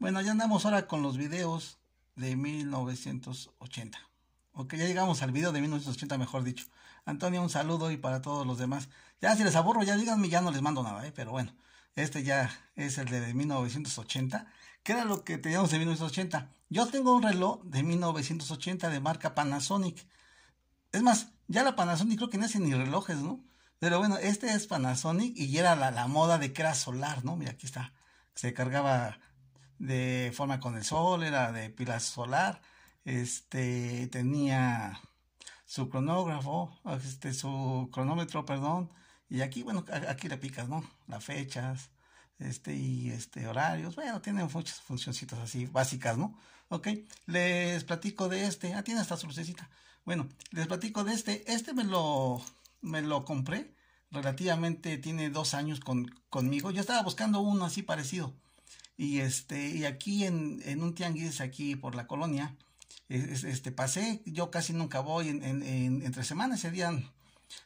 Bueno, ya andamos ahora con los videos de 1980. Ok, ya llegamos al video de 1980, mejor dicho. Antonio, un saludo y para todos los demás. Ya si les aburro, ya díganme, ya no les mando nada, ¿eh? pero bueno, este ya es el de 1980. ¿Qué era lo que teníamos de 1980? Yo tengo un reloj de 1980 de marca Panasonic. Es más, ya la Panasonic creo que no hace ni relojes, ¿no? Pero bueno, este es Panasonic y era la, la moda de que era solar, ¿no? Mira, aquí está. Se cargaba de forma con el sol, era de pilas solar, este, tenía su cronógrafo, este, su cronómetro, perdón, y aquí, bueno, aquí le picas, ¿no? Las fechas, este, y este, horarios, bueno, tienen muchas funcioncitas así básicas, ¿no? Ok, les platico de este, ah, tiene esta lucecita, bueno, les platico de este, este me lo, me lo compré, relativamente tiene dos años con, conmigo, yo estaba buscando uno así parecido, y, este, y aquí en, en un tianguis, aquí por la colonia, este, pasé, yo casi nunca voy en, en, entre semanas, día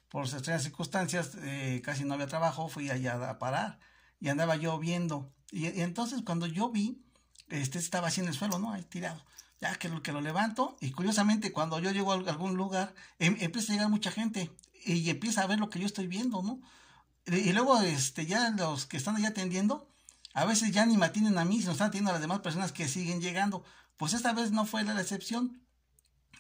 por extrañas circunstancias, eh, casi no había trabajo, fui allá a parar y andaba yo viendo. Y, entonces cuando yo vi, este estaba así en el suelo, ¿no? tirado. Ya que lo, que lo levanto y curiosamente cuando yo llego a algún lugar, em, empieza a llegar mucha gente y empieza a ver lo que yo estoy viendo, ¿no? Y, y luego este, ya los que están allá atendiendo, a veces ya ni me atienden a mí, sino están atiendo a las demás personas que siguen llegando. Pues esta vez no fue la excepción.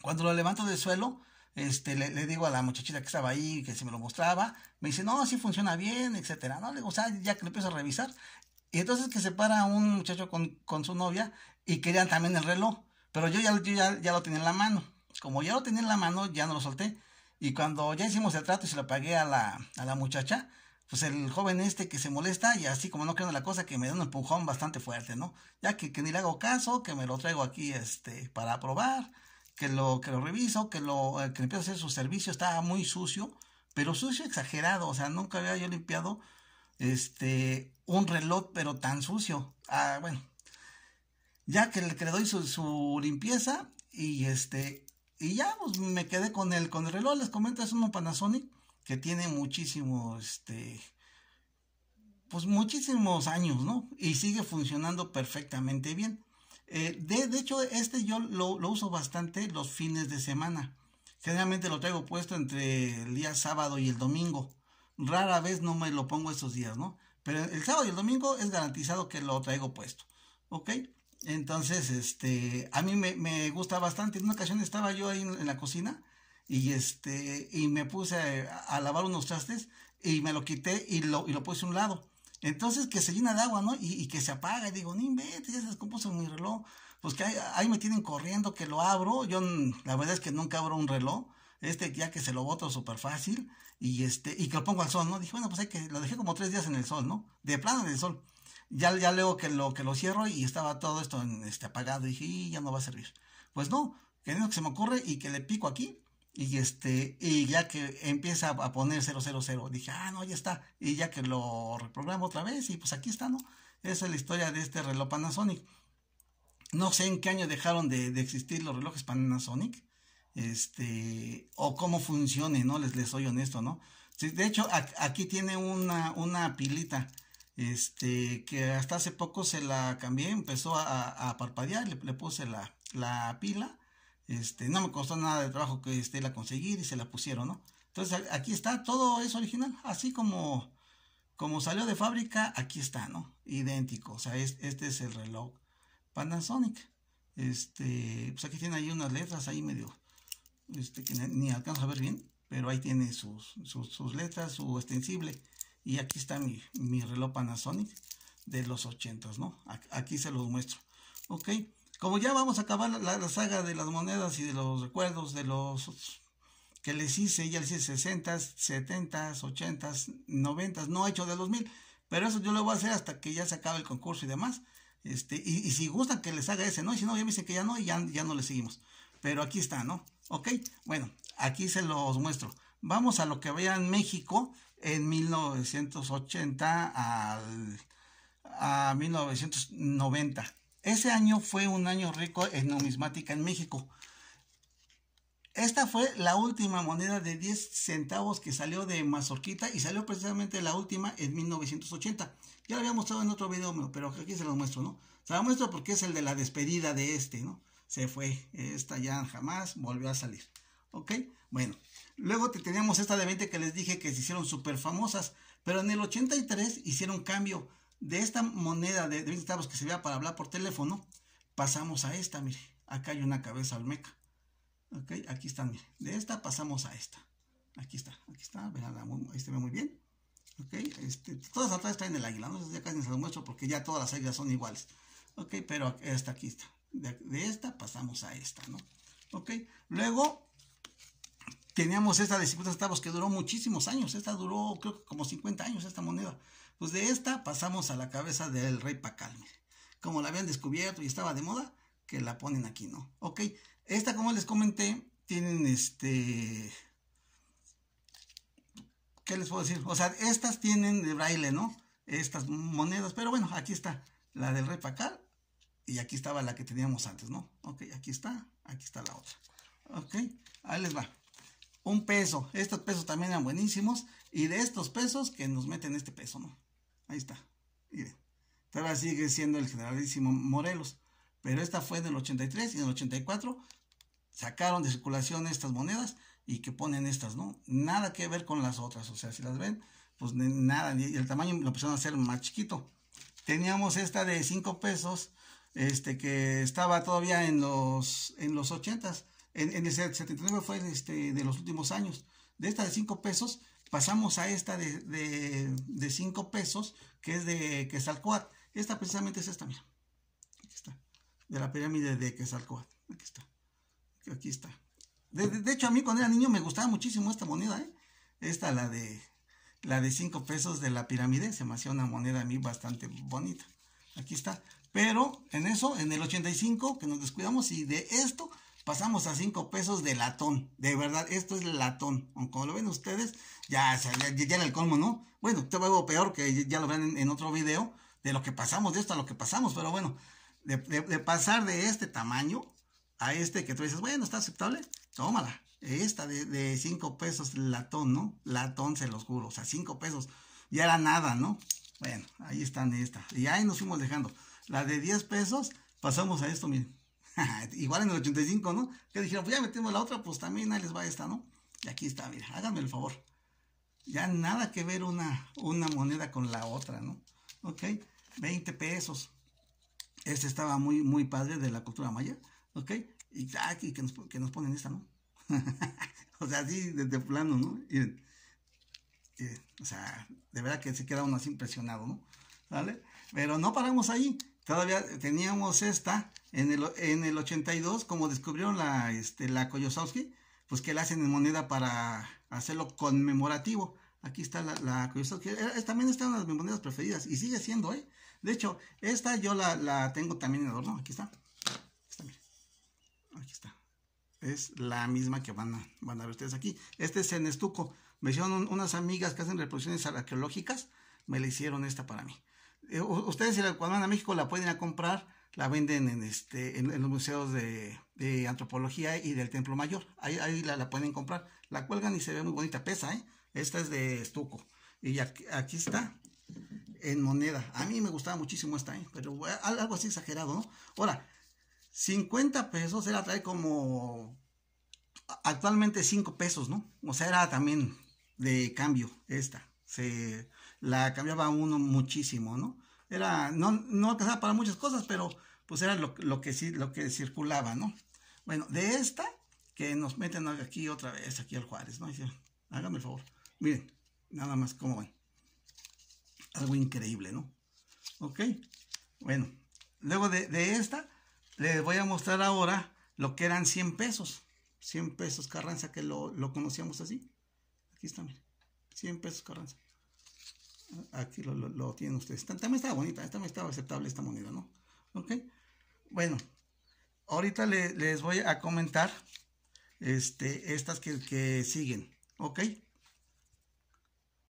Cuando lo levanto del suelo, este, le, digo a la muchachita que estaba ahí, que se me lo mostraba, me dice, no, así funciona bien, etcétera. No, le digo, o sea, ya que lo empiezo a revisar. Y entonces que se para un muchacho con, su novia y querían también el reloj, pero yo, ya, ya, lo tenía en la mano. Como ya lo tenía en la mano, ya no lo solté. Y cuando ya hicimos el trato y se lo pagué a la, a la muchacha, pues el joven este que se molesta y así como no en la cosa que me da un empujón bastante fuerte, ¿no? Ya que, ni le hago caso, que me lo traigo aquí este para probar, que lo que lo reviso, que lo eh, que empiezo a hacer su servicio estaba muy sucio, pero sucio exagerado, o sea, nunca había yo limpiado este un reloj pero tan sucio. Ah, bueno. Ya que le, doy su, limpieza y este y ya pues, me quedé con el con el reloj, les comento es uno Panasonic que tiene muchísimo, este, pues muchísimos años, ¿no? Y sigue funcionando perfectamente bien. Eh, de, hecho, este yo lo, uso bastante los fines de semana. Generalmente lo traigo puesto entre el día sábado y el domingo. Rara vez no me lo pongo esos días, ¿no? Pero el sábado y el domingo es garantizado que lo traigo puesto. ¿Ok? Entonces, este, a mí me, gusta bastante. En una ocasión estaba yo ahí en la cocina y este y me puse a, lavar unos trastes y me lo quité y lo, y lo puse a un lado. Entonces que se llena de agua, ¿no? Y, que se apaga. Y digo, ni inventes, ya se descompuso mi reloj. Pues que ahí, me tienen corriendo, que lo abro. Yo mm, la verdad es que nunca abro un reloj. Este ya que se lo boto súper fácil. Y este, y que lo pongo al sol, ¿no? Dije, bueno, pues hay que, lo dejé como tres días en el sol, ¿no? De plano en el sol. Ya, ya leo que lo, que lo cierro y estaba todo esto en, este, apagado. Y dije, ya no va a servir. Pues no, que que se me ocurre y que le pico aquí y este, y ya que empieza a poner 000, dije, ah, no, ya está. Y ya que lo reprogramo otra vez, y pues aquí está, ¿no? Esa es la historia de este reloj Panasonic. No sé en qué año dejaron de, existir los relojes Panasonic, este, o cómo funcione, ¿no? Les, les soy honesto, ¿no? de hecho, aquí tiene una, una pilita, este, que hasta hace poco se la cambié, empezó a, parpadear, le, puse la, la pila este, no me costó nada de trabajo que este, la conseguir y se la pusieron, ¿no? Entonces aquí está, todo es original, así como, como salió de fábrica, aquí está, ¿no? Idéntico, o sea, este es el reloj Panasonic. Este, pues aquí tiene ahí unas letras ahí medio, este, que ni alcanzo a ver bien, pero ahí tiene sus, letras, su extensible. Y aquí está mi, reloj Panasonic de los 80, ¿no? Aquí se los muestro. Ok. Como ya vamos a acabar la, saga de las monedas y de los recuerdos de los que les hice, ya les hice 60, 70, 80, 90, no he hecho de los mil, pero eso yo lo voy a hacer hasta que ya se acabe el concurso y demás. Este, y, si gustan que les haga ese, ¿no? Y si no, ya me dicen que ya no, y ya, ya no le seguimos. Pero aquí está, ¿no? Ok, bueno, aquí se los muestro. Vamos a lo que veía en México en 1980 a 1990. Ese año fue un año rico en numismática en México. Esta fue la última moneda de 10 centavos que salió de Mazorquita y salió precisamente la última en 1980. Ya lo había mostrado en otro video, pero aquí se lo muestro, ¿no? Se la muestro porque es el de la despedida de este, ¿no? Se fue, esta ya jamás volvió a salir, ¿ok? Bueno, luego teníamos esta de 20 que les dije que se hicieron súper famosas, pero en el 83 hicieron cambio de esta moneda de, 20 centavos que se vea para hablar por teléfono, pasamos a esta, mire. Acá hay una cabeza almeca, Ok, aquí está, mire. De esta pasamos a esta. Aquí está, aquí está, Vean, ahí se ve muy bien. Ok, este, todas las están en el águila, no sé si acá se lo muestro porque ya todas las águilas son iguales. Ok, pero esta aquí está. De, esta pasamos a esta, ¿no? Ok, luego teníamos esta de 50 centavos que duró muchísimos años. Esta duró, creo que como 50 años, esta moneda. Pues de esta pasamos a la cabeza del rey Pacal. Como la habían descubierto y estaba de moda, que la ponen aquí, ¿no? Ok, esta como les comenté, tienen este... ¿Qué les puedo decir? O sea, estas tienen de braille, ¿no? Estas monedas, pero bueno, aquí está la del rey Pacal y aquí estaba la que teníamos antes, ¿no? Ok, aquí está, aquí está la otra. Ok, ahí les va. Un peso, estos pesos también eran buenísimos y de estos pesos que nos meten este peso, ¿no? Ahí está. Miren. Todavía sigue siendo el generalísimo Morelos. Pero esta fue en el 83 y en el 84 sacaron de circulación estas monedas y que ponen estas, ¿no? Nada que ver con las otras. O sea, si las ven, pues nada. Y el tamaño lo empezaron a hacer más chiquito. Teníamos esta de 5 pesos, este, que estaba todavía en los, en los 80s. En, el 79 fue este, de los últimos años. De esta de 5 pesos Pasamos a esta de, 5 pesos, que es de Quetzalcoatl. Esta precisamente es esta, mira. Aquí está. De la pirámide de Quetzalcoatl. Aquí está. Aquí está. De, hecho, a mí cuando era niño me gustaba muchísimo esta moneda, ¿eh? Esta, la de la de 5 pesos de la pirámide, se me hacía una moneda a mí bastante bonita. Aquí está. Pero en eso, en el 85, que nos descuidamos y de esto pasamos a 5 pesos de latón. De verdad, esto es latón. Como lo ven ustedes, ya, ya, ya el colmo, ¿no? Bueno, te veo peor que ya lo ven en, otro video, de lo que pasamos de esto a lo que pasamos, pero bueno, de, pasar de este tamaño a este que tú dices, bueno, está aceptable, tómala. Esta de 5 de pesos latón, ¿no? Latón, se los juro, o sea, 5 pesos. Ya era nada, ¿no? Bueno, ahí están esta. Y ahí nos fuimos dejando. La de 10 pesos, pasamos a esto, miren. Igual en el 85, ¿no? Que dijeron, pues ya metemos la otra, pues también ahí les va esta, ¿no? Y aquí está, mira, háganme el favor. Ya nada que ver una, una moneda con la otra, ¿no? Ok, 20 pesos. Este estaba muy, muy padre de la cultura maya, ¿ok? Y aquí que nos, ponen esta, ¿no? o sea, así desde plano, ¿no? o sea, de verdad que se queda uno así impresionado, ¿no? ¿Sale? Pero no paramos ahí. Todavía teníamos esta en el, 82, como descubrieron la, este, la Koyosowski, pues que la hacen en moneda para hacerlo conmemorativo. Aquí está la, la Koyosowski. Eh, también está una de mis monedas preferidas y sigue siendo, ¿eh? De hecho, esta yo la, tengo también en adorno. Aquí está. Aquí está, Aquí está. Es la misma que van a, van a ver ustedes aquí. Este es en estuco. Me hicieron unas amigas que hacen reproducciones arqueológicas. Me la hicieron esta para mí. Eh, ustedes cuando van a México la pueden ir a comprar la venden en, este, los museos de, antropología y del Templo Mayor. Ahí, ahí la, pueden comprar. La cuelgan y se ve muy bonita. Pesa, ¿eh? Esta es de estuco. Y aquí, aquí está en moneda. A mí me gustaba muchísimo esta, ¿eh? pero algo así exagerado, ¿no? Ahora, 50 pesos era trae como actualmente 5 pesos, ¿no? O sea, era también de cambio esta. Se la cambiaba uno muchísimo, ¿no? era, no, no alcanzaba para muchas cosas, pero pues era lo, que, lo que circulaba, ¿no? Bueno, de esta, que nos meten aquí otra vez, aquí al Juárez, ¿no? hágame el favor. Miren, nada más, ¿cómo ven? Algo increíble, ¿no? Ok, bueno, luego de, esta, les voy a mostrar ahora lo que eran 100 pesos. 100 pesos Carranza, que lo, lo conocíamos así. Aquí está, miren. 100 pesos Carranza. Aquí lo, tienen ustedes. también estaba bonita, también estaba aceptable esta moneda, ¿no? Ok. Bueno, ahorita les voy a comentar este, estas que, que siguen. Ok.